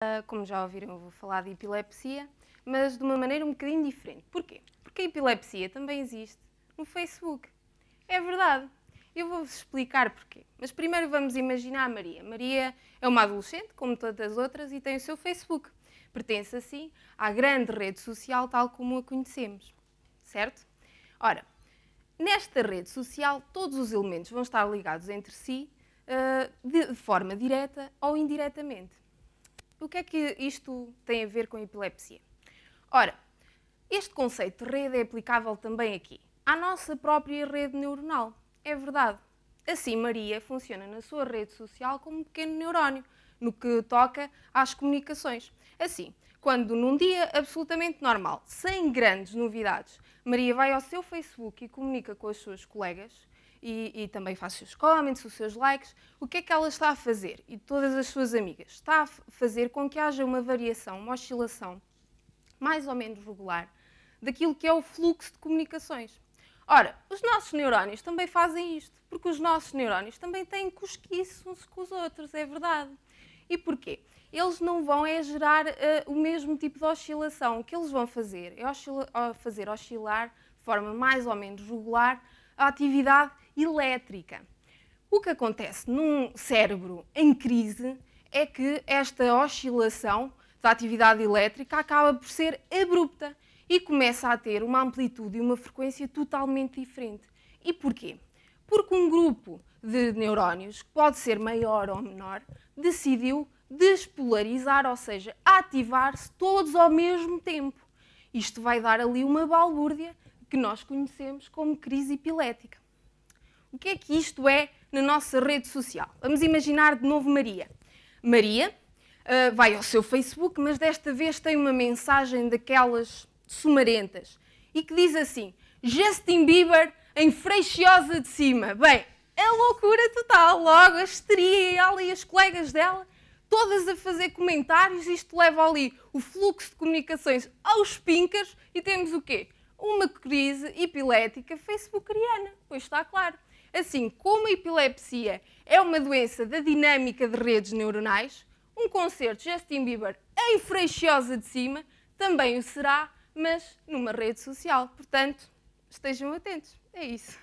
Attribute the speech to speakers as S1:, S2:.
S1: Uh, como já ouviram, eu vou falar de epilepsia, mas de uma maneira um bocadinho diferente. Porquê? Porque a epilepsia também existe no Facebook. É verdade. Eu vou-vos explicar porquê. Mas primeiro vamos imaginar a Maria. Maria é uma adolescente, como todas as outras, e tem o seu Facebook. Pertence, assim, à grande rede social tal como a conhecemos. Certo? Ora, nesta rede social, todos os elementos vão estar ligados entre si uh, de forma direta ou indiretamente. O que é que isto tem a ver com a epilepsia? Ora, este conceito de rede é aplicável também aqui, à nossa própria rede neuronal. É verdade. Assim, Maria funciona na sua rede social como um pequeno neurónio, no que toca às comunicações. Assim, quando num dia absolutamente normal, sem grandes novidades, Maria vai ao seu Facebook e comunica com as suas colegas, e, e, também faz os seus comments, os seus likes. O que é que ela está a fazer? E todas as suas amigas. Está a fazer com que haja uma variação, uma oscilação mais ou menos regular daquilo que é o fluxo de comunicações. Ora, os nossos neurónios também fazem isto, porque os nossos neurónios também têm cosquice uns com os outros, é verdade. E porquê? Eles não vão é gerar uh, o mesmo tipo de oscilação. O que eles vão fazer é oscila fazer oscilar de forma mais ou menos regular a atividade elétrica. O que acontece num cérebro em crise é que esta oscilação da atividade elétrica acaba por ser abrupta e começa a ter uma amplitude e uma frequência totalmente diferente. E porquê? Porque um grupo de neurónios, que pode ser maior ou menor, decidiu despolarizar, ou seja, ativar-se todos ao mesmo tempo. Isto vai dar ali uma balbúrdia que nós conhecemos como crise epilética. O que é que isto é na nossa rede social? Vamos imaginar de novo Maria. Maria uh, vai ao seu Facebook, mas desta vez tem uma mensagem daquelas sumarentas e que diz assim: Justin Bieber em Freixiosa de Cima. Bem, é loucura total, logo a histeria e ela e as colegas dela, todas a fazer comentários, isto leva ali o fluxo de comunicações aos pincas e temos o quê? uma crise epilética facebookeriana, pois está claro. Assim como a epilepsia é uma doença da dinâmica de redes neuronais, um concerto de Justin Bieber em freixosa de Cima também o será, mas numa rede social. Portanto, estejam atentos. É isso.